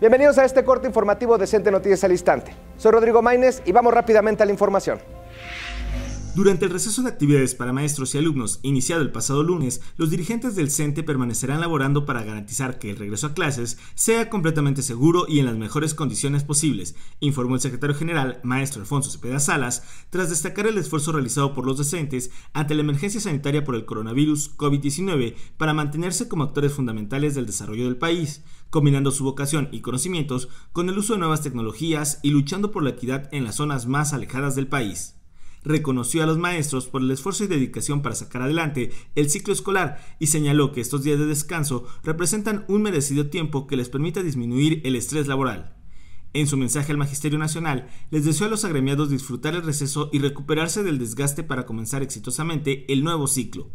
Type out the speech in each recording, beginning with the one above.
Bienvenidos a este corte informativo de Cente Noticias al Instante. Soy Rodrigo Maínez y vamos rápidamente a la información. Durante el receso de actividades para maestros y alumnos iniciado el pasado lunes, los dirigentes del CENTE permanecerán laborando para garantizar que el regreso a clases sea completamente seguro y en las mejores condiciones posibles, informó el secretario general, maestro Alfonso Cepeda Salas, tras destacar el esfuerzo realizado por los docentes ante la emergencia sanitaria por el coronavirus COVID-19 para mantenerse como actores fundamentales del desarrollo del país combinando su vocación y conocimientos con el uso de nuevas tecnologías y luchando por la equidad en las zonas más alejadas del país reconoció a los maestros por el esfuerzo y dedicación para sacar adelante el ciclo escolar y señaló que estos días de descanso representan un merecido tiempo que les permita disminuir el estrés laboral. En su mensaje al Magisterio Nacional, les deseó a los agremiados disfrutar el receso y recuperarse del desgaste para comenzar exitosamente el nuevo ciclo.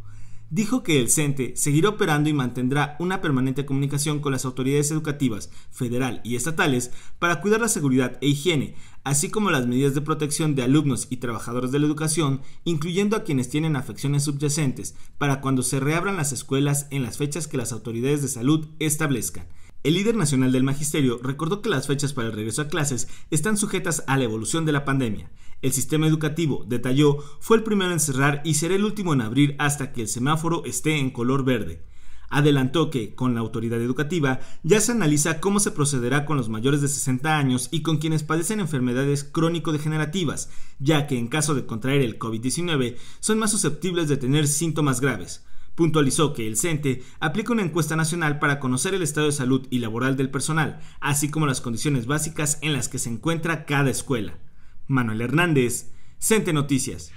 Dijo que el CENTE seguirá operando y mantendrá una permanente comunicación con las autoridades educativas, federal y estatales, para cuidar la seguridad e higiene, así como las medidas de protección de alumnos y trabajadores de la educación, incluyendo a quienes tienen afecciones subyacentes, para cuando se reabran las escuelas en las fechas que las autoridades de salud establezcan. El líder nacional del magisterio recordó que las fechas para el regreso a clases están sujetas a la evolución de la pandemia. El sistema educativo, detalló, fue el primero en cerrar y será el último en abrir hasta que el semáforo esté en color verde. Adelantó que, con la autoridad educativa, ya se analiza cómo se procederá con los mayores de 60 años y con quienes padecen enfermedades crónico-degenerativas, ya que en caso de contraer el COVID-19 son más susceptibles de tener síntomas graves. Puntualizó que el CENTE aplica una encuesta nacional para conocer el estado de salud y laboral del personal, así como las condiciones básicas en las que se encuentra cada escuela. Manuel Hernández, CENTE Noticias.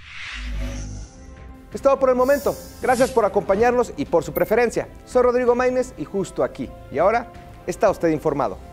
Es por el momento. Gracias por acompañarnos y por su preferencia. Soy Rodrigo Maínez y justo aquí. Y ahora está usted informado.